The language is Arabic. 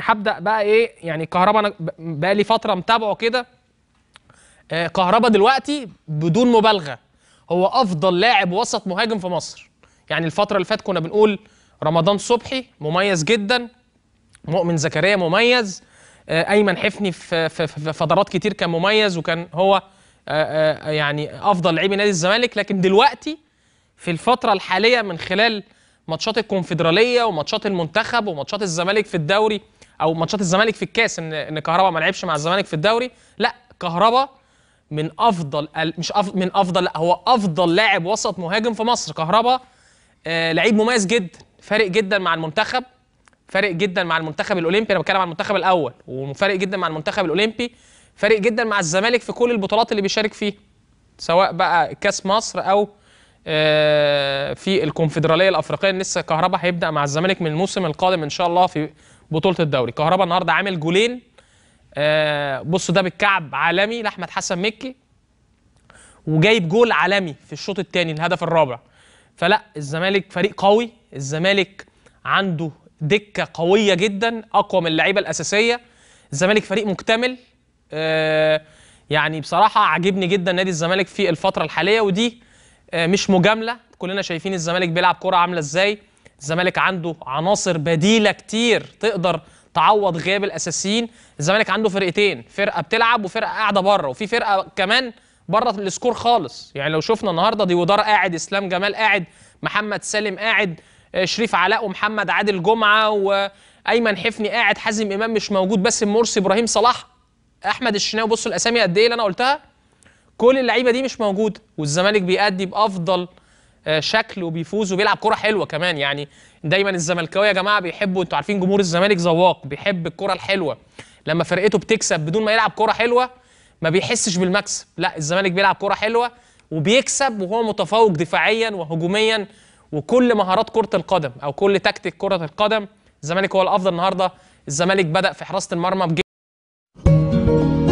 هبدا بقى ايه يعني كهربا انا بقى لي فتره متابعه كده آه كهربا دلوقتي بدون مبالغه هو افضل لاعب وسط مهاجم في مصر يعني الفتره اللي فاتت كنا بنقول رمضان صبحي مميز جدا مؤمن زكريا مميز آه ايمن حفني في, في فترات كتير كان مميز وكان هو آه، آه، يعني افضل لعيبه نادي الزمالك لكن دلوقتي في الفتره الحاليه من خلال ماتشات الكونفدراليه وماتشات المنتخب وماتشات الزمالك في الدوري او ماتشات الزمالك في الكاس ان ان كهربا ما لعبش مع الزمالك في الدوري لا كهربا من افضل مش أفضل من افضل لا هو افضل لاعب وسط مهاجم في مصر كهربا آه لعيب مميز جدا فارق جدا مع المنتخب فارق جدا مع المنتخب الاولمبي انا بتكلم عن المنتخب الاول وفارق جدا مع المنتخب الاولمبي فارق جدا مع الزمالك في كل البطولات اللي بيشارك فيه سواء بقى كاس مصر او آه، في الكونفدراليه الافريقيه لسه كهربا هيبدا مع الزمالك من الموسم القادم ان شاء الله في بطوله الدوري كهربا النهارده عامل جولين آه، بصوا ده بالكعب عالمي لاحمد حسن مكي وجايب جول عالمي في الشوط الثاني الهدف الرابع فلا الزمالك فريق قوي الزمالك عنده دكه قويه جدا اقوى من اللعيبه الاساسيه الزمالك فريق مكتمل آه، يعني بصراحه عاجبني جدا نادي الزمالك في الفتره الحاليه ودي آه، مش مجامله كلنا شايفين الزمالك بيلعب كره عامله ازاي الزمالك عنده عناصر بديله كتير تقدر تعوض غياب الاساسيين الزمالك عنده فرقتين فرقه بتلعب وفرقه قاعده بره وفي فرقه كمان بره السكور خالص يعني لو شفنا النهارده ديودار قاعد اسلام جمال قاعد محمد سالم قاعد آه، شريف علاء ومحمد عادل جمعه وايمن حفني قاعد حازم امام مش موجود باسم مرسي ابراهيم صلاح احمد الشناوي بصوا الاسامي قد ايه اللي انا قلتها كل اللعيبه دي مش موجوده والزمالك بيأدي بافضل آه، شكل وبيفوز وبيلعب كره حلوه كمان يعني دايما الزملكاويه يا جماعه بيحبوا انتوا عارفين جمهور الزمالك ذواق بيحب الكره الحلوه لما فرقته بتكسب بدون ما يلعب كره حلوه ما بيحسش بالمكسب لا الزمالك بيلعب كره حلوه وبيكسب وهو متفوق دفاعيا وهجوميا وكل مهارات كره القدم او كل تكتيك كره القدم الزمالك هو الافضل النهارده الزمالك بدا في حراسه المرمى Thank you.